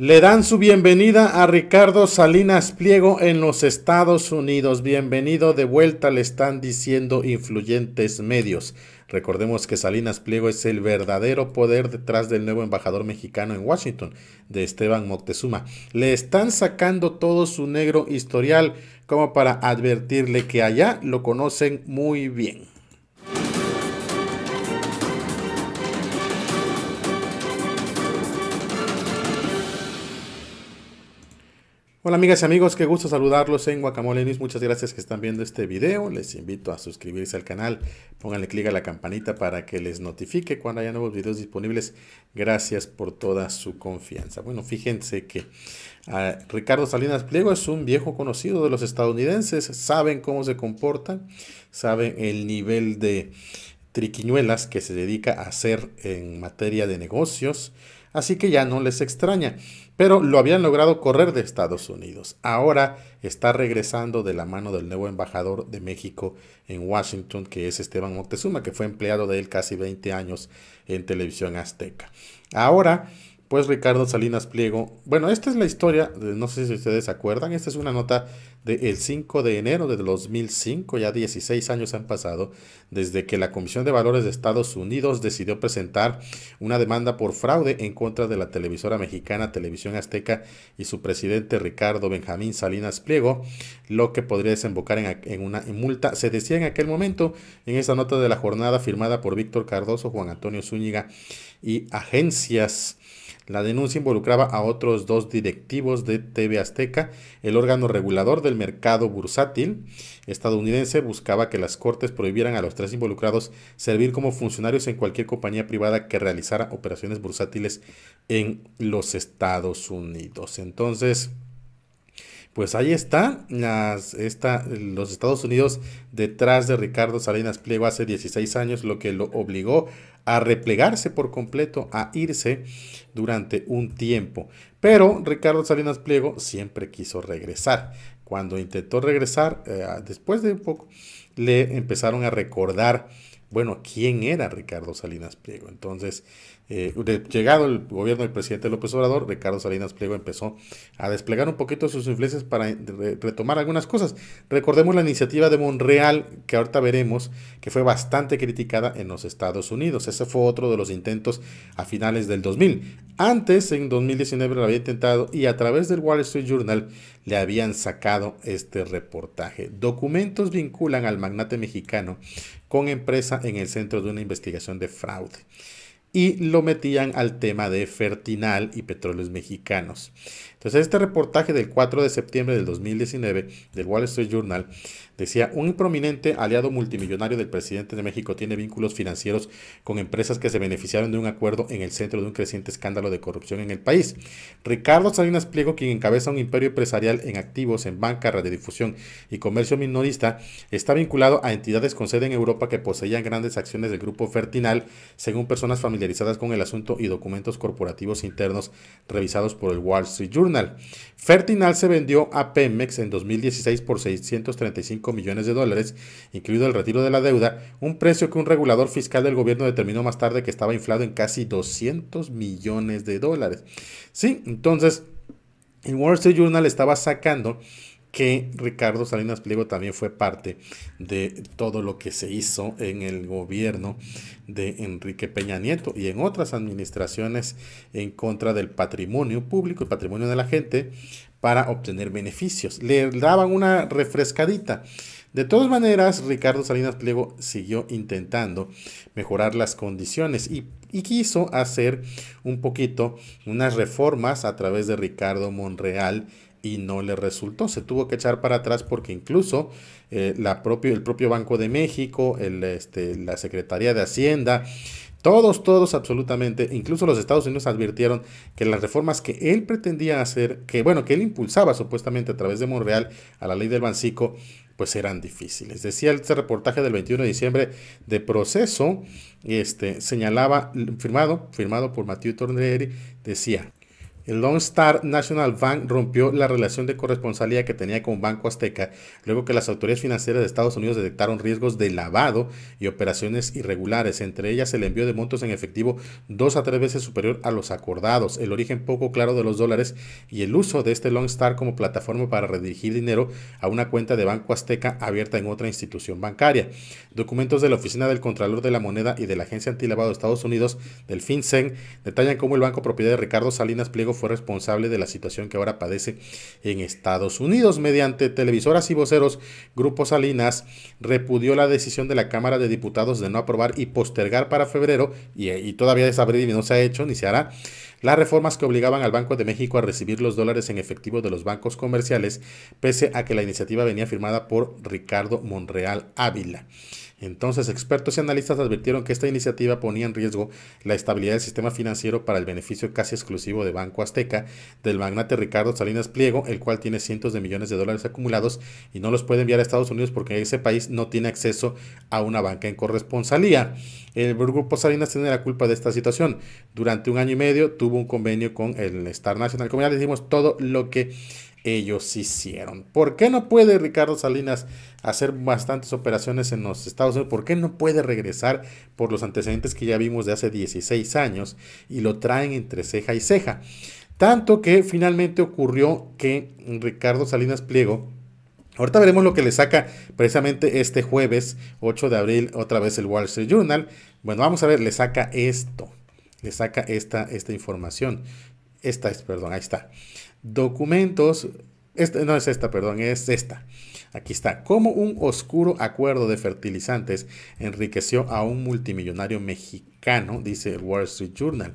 Le dan su bienvenida a Ricardo Salinas Pliego en los Estados Unidos. Bienvenido de vuelta, le están diciendo influyentes medios. Recordemos que Salinas Pliego es el verdadero poder detrás del nuevo embajador mexicano en Washington, de Esteban Moctezuma. Le están sacando todo su negro historial como para advertirle que allá lo conocen muy bien. Hola amigas y amigos, qué gusto saludarlos en Guacamole Muchas gracias que están viendo este video. Les invito a suscribirse al canal. Pónganle clic a la campanita para que les notifique cuando haya nuevos videos disponibles. Gracias por toda su confianza. Bueno, fíjense que ah, Ricardo Salinas Pliego es un viejo conocido de los estadounidenses. Saben cómo se comportan, saben el nivel de triquiñuelas que se dedica a hacer en materia de negocios así que ya no les extraña, pero lo habían logrado correr de Estados Unidos. Ahora está regresando de la mano del nuevo embajador de México en Washington, que es Esteban Moctezuma, que fue empleado de él casi 20 años en televisión azteca. Ahora pues Ricardo Salinas Pliego. Bueno, esta es la historia, no sé si ustedes se acuerdan, esta es una nota del 5 de enero de 2005, ya 16 años han pasado desde que la Comisión de Valores de Estados Unidos decidió presentar una demanda por fraude en contra de la televisora mexicana Televisión Azteca y su presidente Ricardo Benjamín Salinas Pliego, lo que podría desembocar en, una multa. Se decía en aquel momento, en esa nota de la jornada firmada por Víctor Cardoso, Juan Antonio Zúñiga y agencias la denuncia involucraba a otros dos directivos de TV Azteca. El órgano regulador del mercado bursátil estadounidense buscaba que las cortes prohibieran a los tres involucrados servir como funcionarios en cualquier compañía privada que realizara operaciones bursátiles en los Estados Unidos. Entonces, pues ahí está, los Estados Unidos detrás de Ricardo Salinas Pliego hace 16 años, lo que lo obligó a replegarse por completo, a irse durante un tiempo. Pero Ricardo Salinas Pliego siempre quiso regresar. Cuando intentó regresar, eh, después de un poco, le empezaron a recordar, bueno, quién era Ricardo Salinas Pliego. Entonces eh, llegado el gobierno del presidente López Obrador, Ricardo Salinas Pliego empezó a desplegar un poquito sus influencias para eh, retomar algunas cosas. Recordemos la iniciativa de Monreal, que ahorita veremos, que fue bastante criticada en los Estados Unidos. Ese fue otro de los intentos a finales del 2000. Antes, en 2019, lo había intentado y a través del Wall Street Journal le habían sacado este reportaje. Documentos vinculan al magnate mexicano con empresa en el centro de una investigación de fraude y lo metían al tema de Fertinal y Petróleos Mexicanos. Entonces, este reportaje del 4 de septiembre del 2019 del Wall Street Journal decía, un prominente aliado multimillonario del presidente de México tiene vínculos financieros con empresas que se beneficiaron de un acuerdo en el centro de un creciente escándalo de corrupción en el país. Ricardo Salinas Pliego, quien encabeza un imperio empresarial en activos, en banca, radiodifusión y comercio minorista, está vinculado a entidades con sede en Europa que poseían grandes acciones del grupo Fertinal, según personas familiarizadas con el asunto y documentos corporativos internos revisados por el Wall Street Journal. Fertinal se vendió a Pemex en 2016 por 635 millones de dólares, incluido el retiro de la deuda, un precio que un regulador fiscal del gobierno determinó más tarde que estaba inflado en casi 200 millones de dólares. Sí, entonces, el Wall Street Journal estaba sacando que Ricardo Salinas Pliego también fue parte de todo lo que se hizo en el gobierno de Enrique Peña Nieto y en otras administraciones en contra del patrimonio público, el patrimonio de la gente, para obtener beneficios. Le daban una refrescadita. De todas maneras, Ricardo Salinas Pliego siguió intentando mejorar las condiciones y, y, quiso hacer un poquito unas reformas a través de Ricardo Monreal y no le resultó. Se tuvo que echar para atrás porque incluso eh, el propio Banco de México, el, este, la Secretaría de Hacienda, todos, todos absolutamente, incluso los Estados Unidos advirtieron que las reformas que él pretendía hacer, que bueno, que él impulsaba supuestamente a través de Monreal a la ley del Bancico, pues eran difíciles. Decía este reportaje del 21 de diciembre de proceso, este, señalaba, firmado, firmado por Mathieu Tornieri, decía, el Lone Star National Bank rompió la relación de corresponsalía que tenía con Banco Azteca luego que las autoridades financieras de Estados Unidos detectaron riesgos de lavado y operaciones irregulares. Entre ellas el envío de montos en efectivo dos a tres veces superior a los acordados, el origen poco claro de los dólares y el uso de este Lone Star como plataforma para redirigir dinero a una cuenta de Banco Azteca abierta en otra institución bancaria. Documentos de la Oficina del Contralor de la Moneda y de la Agencia Antilavado de Estados Unidos, del FinCEN, detallan cómo el banco propiedad de Ricardo Salinas Pliego fue responsable de la situación que ahora padece en Estados Unidos. Mediante televisoras y voceros, Grupo Salinas repudió la decisión de la Cámara de Diputados de no aprobar y postergar para febrero, eh, y, todavía es abril y no se ha hecho ni se hará, las reformas que obligaban al Banco de México a recibir los dólares en efectivo de los bancos comerciales, pese a que la iniciativa venía firmada por Ricardo Monreal Ávila. Entonces, expertos y analistas advirtieron que esta iniciativa ponía en riesgo la estabilidad del sistema financiero para el beneficio casi exclusivo de Banco Azteca, del magnate Ricardo Salinas Pliego, el cual tiene cientos de millones de dólares acumulados y no los puede enviar a Estados Unidos porque ese país no tiene acceso a una banca en corresponsalía. El grupo Salinas tiene la culpa de esta situación. Durante un año y medio tuvo un convenio con el Star Nacional, Como ya le todo lo que ellos hicieron. ¿Por qué no puede Ricardo Salinas hacer bastantes operaciones en los Estados Unidos? ¿Por qué no puede regresar por los antecedentes que ya vimos de hace 16 años y lo traen entre ceja y ceja? Tanto que finalmente ocurrió que Ricardo Salinas Pliego Ahorita veremos lo que le saca precisamente este jueves 8 de abril, otra vez el Wall Street Journal. Bueno, vamos a ver, le saca esto, le saca esta, esta información. Esta es, perdón, ahí está. Documentos, este, no es esta, perdón, es esta. Aquí está. como un oscuro acuerdo de fertilizantes enriqueció a un multimillonario mexicano? Dice el Wall Street Journal.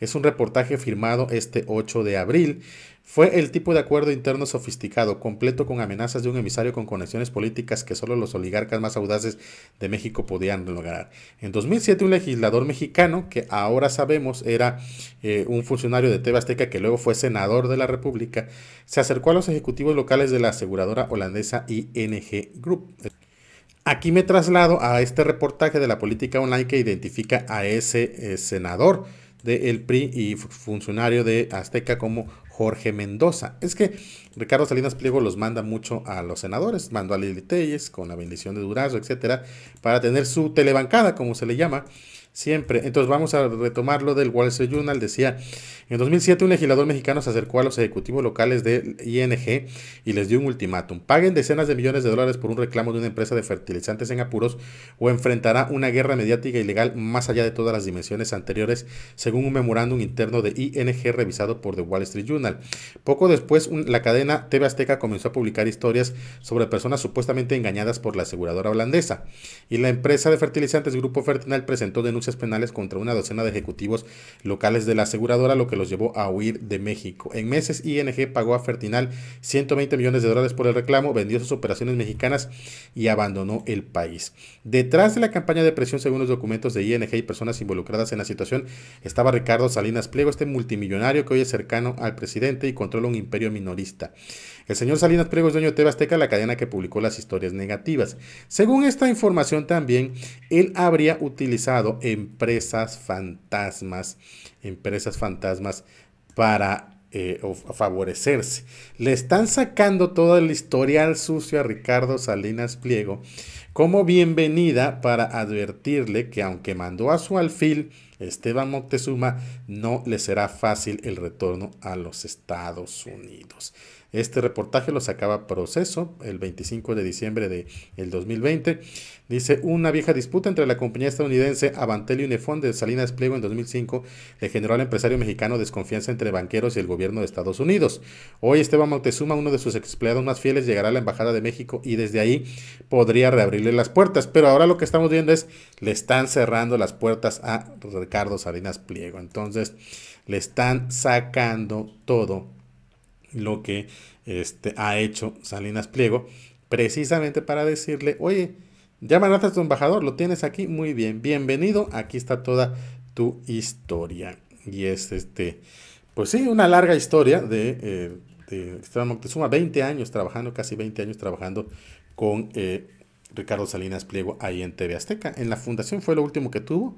Es un reportaje firmado este 8 de abril fue el tipo de acuerdo interno sofisticado, completo con amenazas de un emisario con conexiones políticas que solo los oligarcas más audaces de México podían lograr. En 2007 un legislador mexicano, que ahora sabemos era eh, un funcionario de Tebasteca, que luego fue senador de la República, se acercó a los ejecutivos locales de la aseguradora holandesa ING Group. Aquí me traslado a este reportaje de la política online que identifica a ese eh, senador. De el PRI y funcionario de Azteca como Jorge Mendoza. Es que Ricardo Salinas Pliego los manda mucho a los senadores, mandó a Lili Telles con la bendición de Durazo, etcétera, para tener su telebancada, como se le llama siempre. Entonces vamos a retomar lo del Wall Street Journal. Decía, en 2007 un legislador mexicano se acercó a los ejecutivos locales de ING y les dio un ultimátum. Paguen decenas de millones de dólares por un reclamo de una empresa de fertilizantes en apuros o enfrentará una guerra mediática y legal más allá de todas las dimensiones anteriores, según un memorándum interno de ING revisado por The Wall Street Journal. Poco después, la cadena TV Azteca comenzó a publicar historias sobre personas supuestamente engañadas por la aseguradora holandesa. Y la empresa de fertilizantes Grupo Fertinal presentó denuncias penales contra una docena de ejecutivos locales de la aseguradora, lo que los llevó a huir de México. En meses, ING pagó a Fertinal 120 millones de dólares por el reclamo, vendió sus operaciones mexicanas y abandonó el país. Detrás de la campaña de presión, según los documentos de ING y personas involucradas en la situación, estaba Ricardo Salinas Pliego, este multimillonario que hoy es cercano al presidente y controla un imperio minorista. El señor Salinas Pliego es dueño de Tebasteca, Azteca, la cadena que publicó las historias negativas. Según esta información también, él habría utilizado empresas fantasmas, empresas fantasmas para eh, favorecerse. Le están sacando todo el historial sucio a Ricardo Salinas Pliego como bienvenida para advertirle que aunque mandó a su alfil, Esteban Moctezuma no le será fácil el retorno a los Estados Unidos. Este reportaje lo sacaba Proceso el 25 de diciembre del de 2020. Dice, una vieja disputa entre la compañía estadounidense Avantel y Unifond de Salinas Pliego en 2005 el general empresario mexicano desconfianza entre banqueros y el gobierno de Estados Unidos. Hoy Esteban Montezuma, uno de sus empleados más fieles, llegará a la Embajada de México y desde ahí podría reabrirle las puertas. Pero ahora lo que estamos viendo es, le están cerrando las puertas a Ricardo Salinas Pliego. Entonces le están sacando todo lo que este, ha hecho Salinas Pliego precisamente para decirle, oye, ya a tu embajador, lo tienes aquí, muy bien, bienvenido, aquí está toda tu historia. Y es este, pues sí, una larga historia de, eh, de Moctezuma, 20 años trabajando, casi 20 años trabajando con eh, Ricardo Salinas Pliego ahí en TV Azteca. En la fundación fue lo último que tuvo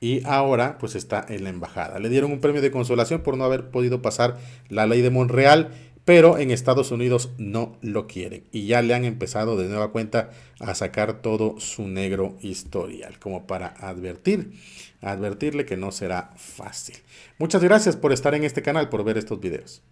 y ahora pues está en la embajada. Le dieron un premio de consolación por no haber podido pasar la ley de Monreal, pero en Estados Unidos no lo quieren y ya le han empezado de nueva cuenta a sacar todo su negro historial, como para advertir, advertirle que no será fácil. Muchas gracias por estar en este canal, por ver estos videos.